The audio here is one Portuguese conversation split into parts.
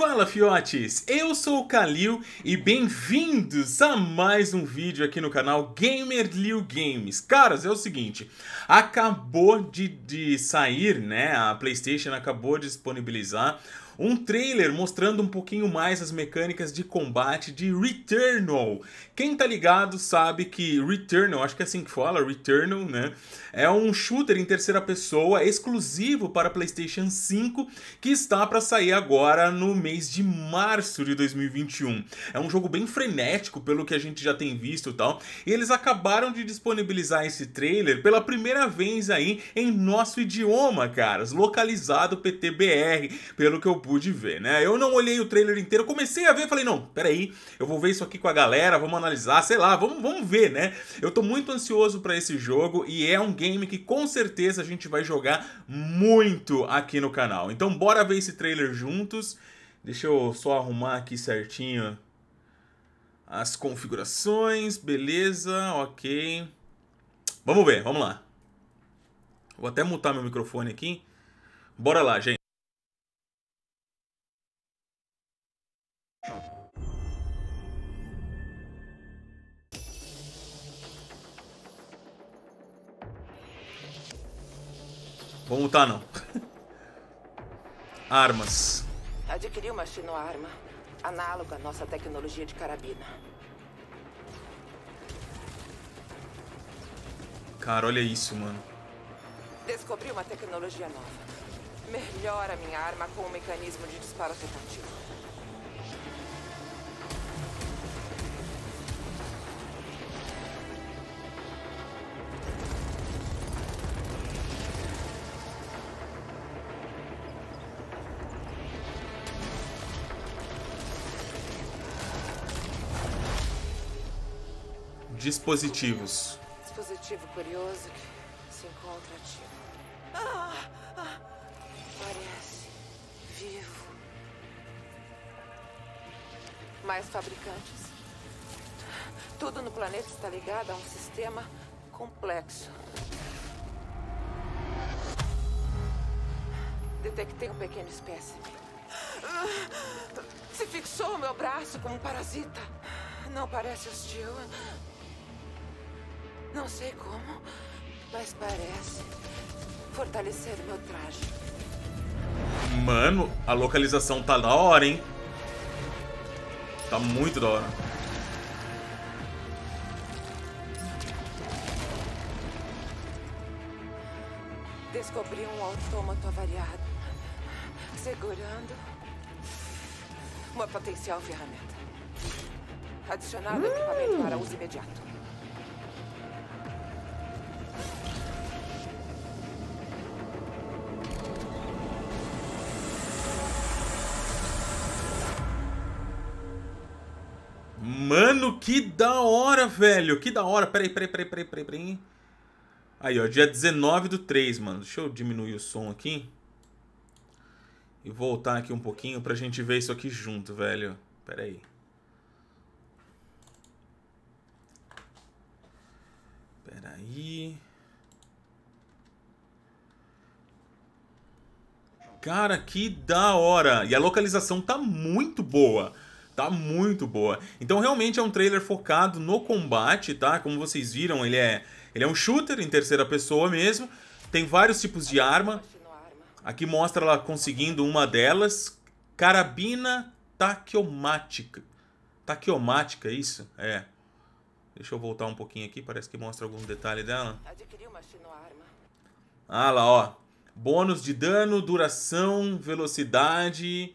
Fala fiotes, eu sou o Kalil e bem-vindos a mais um vídeo aqui no canal Gamer Liu Games. Caras, é o seguinte, acabou de, de sair, né, a Playstation acabou de disponibilizar um trailer mostrando um pouquinho mais as mecânicas de combate de Returnal. Quem tá ligado sabe que Returnal, acho que é assim que fala, Returnal, né? É um shooter em terceira pessoa exclusivo para PlayStation 5 que está para sair agora no mês de março de 2021. É um jogo bem frenético pelo que a gente já tem visto e tal. E eles acabaram de disponibilizar esse trailer pela primeira vez aí em nosso idioma, caras, localizado PTBR, pelo que eu pude ver, né? Eu não olhei o trailer inteiro, comecei a ver, falei, não, peraí, eu vou ver isso aqui com a galera, vamos analisar, sei lá, vamos, vamos ver, né? Eu tô muito ansioso para esse jogo e é um game que com certeza a gente vai jogar muito aqui no canal. Então bora ver esse trailer juntos. Deixa eu só arrumar aqui certinho as configurações, beleza, ok. Vamos ver, vamos lá. Vou até mutar meu microfone aqui. Bora lá, gente. Vou lutar não. Armas. Adquiri uma arma, análoga à nossa tecnologia de carabina. Cara, olha isso, mano. Descobri uma tecnologia nova. Melhora minha arma com um mecanismo de disparo tentativo. dispositivos. Dispositivo curioso que se encontra ativo. Ah, ah. parece vivo. Mais fabricantes. Tudo no planeta está ligado a um sistema complexo. Detectei um pequeno espécime. Se fixou o meu braço como um parasita. Não parece hostil. Não sei como, mas parece fortalecer meu traje. Mano, a localização tá da hora, hein? Tá muito da hora. Descobri um autômato avariado. Segurando uma potencial ferramenta. Adicionado hum. equipamento para uso imediato. Mano, que da hora, velho. Que da hora. Peraí, peraí, peraí, peraí, peraí, peraí. Aí, ó. Dia 19 do 3, mano. Deixa eu diminuir o som aqui. E voltar aqui um pouquinho pra gente ver isso aqui junto, velho. Peraí. Peraí. Cara, que da hora. E a localização tá muito boa tá muito boa. Então realmente é um trailer focado no combate, tá? Como vocês viram, ele é, ele é um shooter em terceira pessoa mesmo. Tem vários tipos de arma. Aqui mostra ela conseguindo uma delas, carabina taquiomática. Taquiomática, é isso? É. Deixa eu voltar um pouquinho aqui, parece que mostra algum detalhe dela. Ah lá, ó. Bônus de dano, duração, velocidade,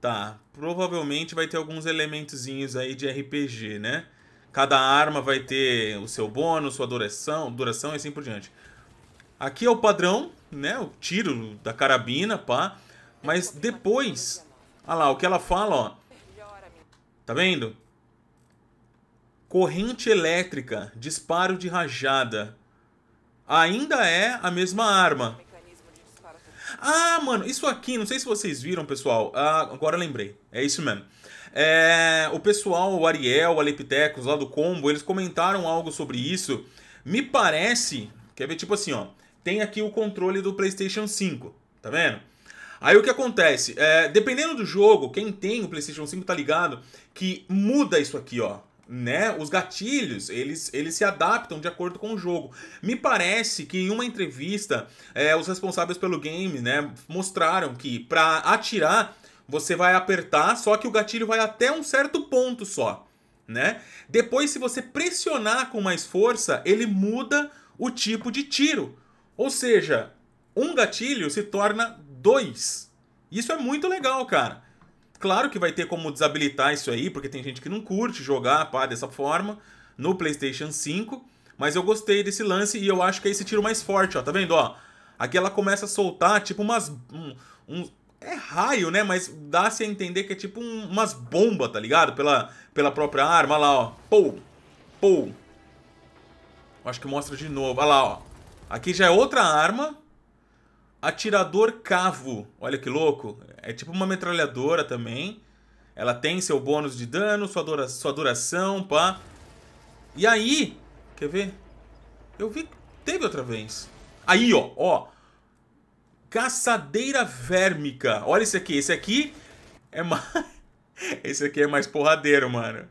Tá, provavelmente vai ter alguns elementozinhos aí de RPG, né? Cada arma vai ter o seu bônus, sua duração, duração e assim por diante. Aqui é o padrão, né? O tiro da carabina, pá. Mas depois... Olha lá, o que ela fala, ó. Tá vendo? Corrente elétrica, disparo de rajada. Ainda é a mesma arma, ah, mano, isso aqui, não sei se vocês viram, pessoal. Ah, agora lembrei. É isso mesmo. É, o pessoal, o Ariel, o Alepitecos lá do Combo, eles comentaram algo sobre isso. Me parece. Quer ver? Tipo assim, ó. Tem aqui o controle do PlayStation 5. Tá vendo? Aí o que acontece? É, dependendo do jogo, quem tem o PlayStation 5 tá ligado que muda isso aqui, ó né? Os gatilhos, eles, eles se adaptam de acordo com o jogo. Me parece que em uma entrevista, é, os responsáveis pelo game, né, mostraram que para atirar, você vai apertar, só que o gatilho vai até um certo ponto só, né? Depois, se você pressionar com mais força, ele muda o tipo de tiro. Ou seja, um gatilho se torna dois. Isso é muito legal, cara. Claro que vai ter como desabilitar isso aí, porque tem gente que não curte jogar pá, dessa forma no PlayStation 5. Mas eu gostei desse lance e eu acho que é esse tiro mais forte, ó. Tá vendo, ó? Aqui ela começa a soltar tipo umas. Um, um, é raio, né? Mas dá-se a entender que é tipo um, umas bombas, tá ligado? Pela, pela própria arma. Olha lá, ó. Pou! Pou! Acho que mostra de novo. Olha lá, ó. Aqui já é outra arma. Atirador cavo. Olha que louco. É tipo uma metralhadora também. Ela tem seu bônus de dano, sua, dura, sua duração, pá. E aí, quer ver? Eu vi que teve outra vez. Aí, ó, ó. Caçadeira vérmica. Olha esse aqui. Esse aqui é mais... esse aqui é mais porradeiro, mano.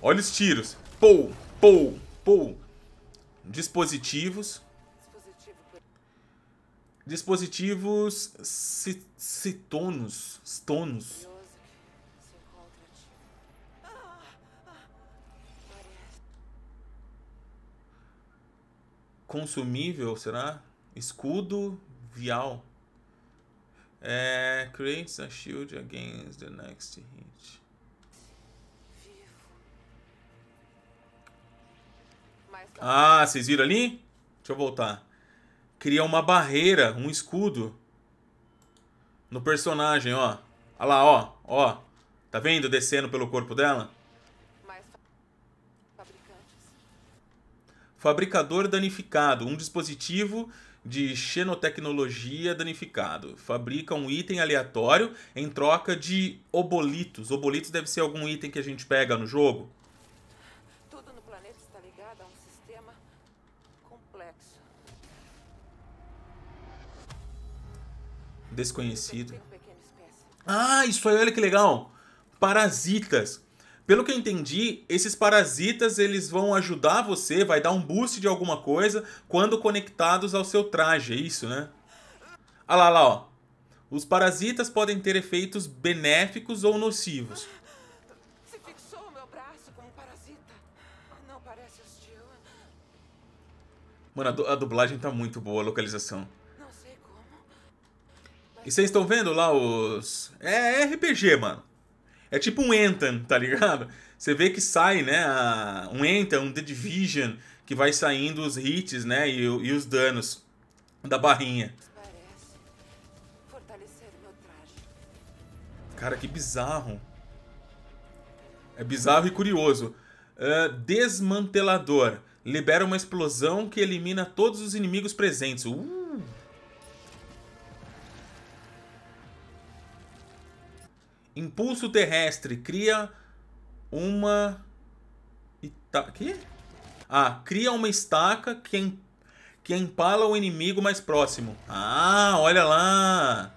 Olha os tiros. Pou, pou, pou. Dispositivos dispositivos citonos, tonos. Consumível, será? Escudo vial. É, creates a shield against the next hit. Ah, vocês viram ali? Deixa eu voltar cria uma barreira, um escudo no personagem, ó. Olha lá, ó, ó. Tá vendo descendo pelo corpo dela? Fabricador danificado, um dispositivo de xenotecnologia danificado. Fabrica um item aleatório em troca de obolitos. Obolitos deve ser algum item que a gente pega no jogo. desconhecido. Ah, isso aí, olha que legal. Parasitas. Pelo que eu entendi, esses parasitas eles vão ajudar você, vai dar um boost de alguma coisa quando conectados ao seu traje, é isso, né? Ah lá, lá, ó. Os parasitas podem ter efeitos benéficos ou nocivos. Se fixou meu braço com um parasita. Ah, não parece hostil. Mano, a dublagem tá muito boa, a localização. E vocês estão vendo lá os. É, é RPG, mano. É tipo um Entan, tá ligado? Você vê que sai, né? Um Entan, um The Division, que vai saindo os hits, né? E, e os danos da barrinha. Cara, que bizarro. É bizarro e curioso. Uh, desmantelador. Libera uma explosão que elimina todos os inimigos presentes. Uh! Impulso terrestre. Cria uma... Ita... Que? Ah, cria uma estaca que, em... que empala o inimigo mais próximo. Ah, olha lá.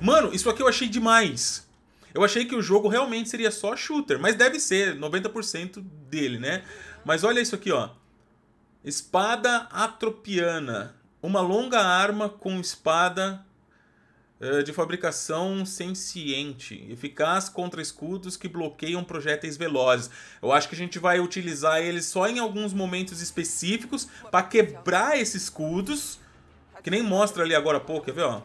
Mano, isso aqui eu achei demais. Eu achei que o jogo realmente seria só shooter. Mas deve ser, 90% dele, né? Mas olha isso aqui, ó. Espada atropiana. Uma longa arma com espada eh, de fabricação senciente, eficaz contra escudos que bloqueiam projéteis velozes. Eu acho que a gente vai utilizar ele só em alguns momentos específicos para quebrar esses escudos, que nem mostra ali agora há pouco, quer ver, ó?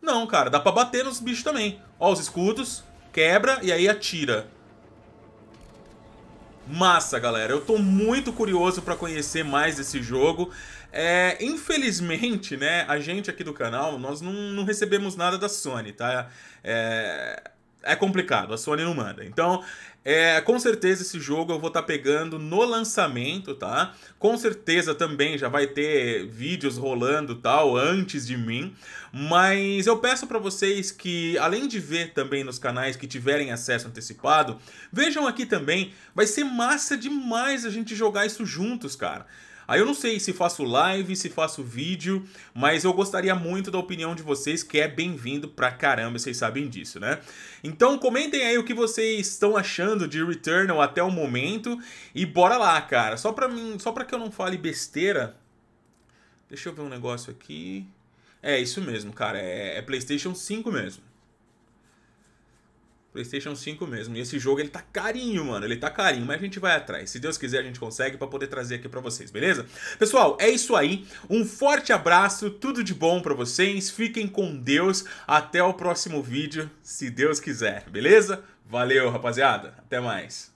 Não, cara, dá para bater nos bichos também. Ó, os escudos, quebra e aí atira. Massa, galera. Eu tô muito curioso para conhecer mais esse jogo. É, infelizmente, né, a gente aqui do canal, nós não, não recebemos nada da Sony, tá? É, é complicado, a Sony não manda. Então, é, com certeza esse jogo eu vou estar tá pegando no lançamento, tá? Com certeza também já vai ter vídeos rolando tal antes de mim, mas eu peço para vocês que além de ver também nos canais que tiverem acesso antecipado, vejam aqui também, vai ser massa demais a gente jogar isso juntos, cara. Aí eu não sei se faço live, se faço vídeo, mas eu gostaria muito da opinião de vocês, que é bem-vindo pra caramba, vocês sabem disso, né? Então comentem aí o que vocês estão achando de Returnal até o momento e bora lá, cara. Só pra mim, só pra que eu não fale besteira. Deixa eu ver um negócio aqui. É isso mesmo, cara. É, é PlayStation 5 mesmo. PlayStation 5 mesmo. E esse jogo ele tá carinho, mano. Ele tá carinho, mas a gente vai atrás. Se Deus quiser, a gente consegue para poder trazer aqui para vocês, beleza? Pessoal, é isso aí. Um forte abraço, tudo de bom para vocês. Fiquem com Deus. Até o próximo vídeo, se Deus quiser, beleza? Valeu, rapaziada. Até mais.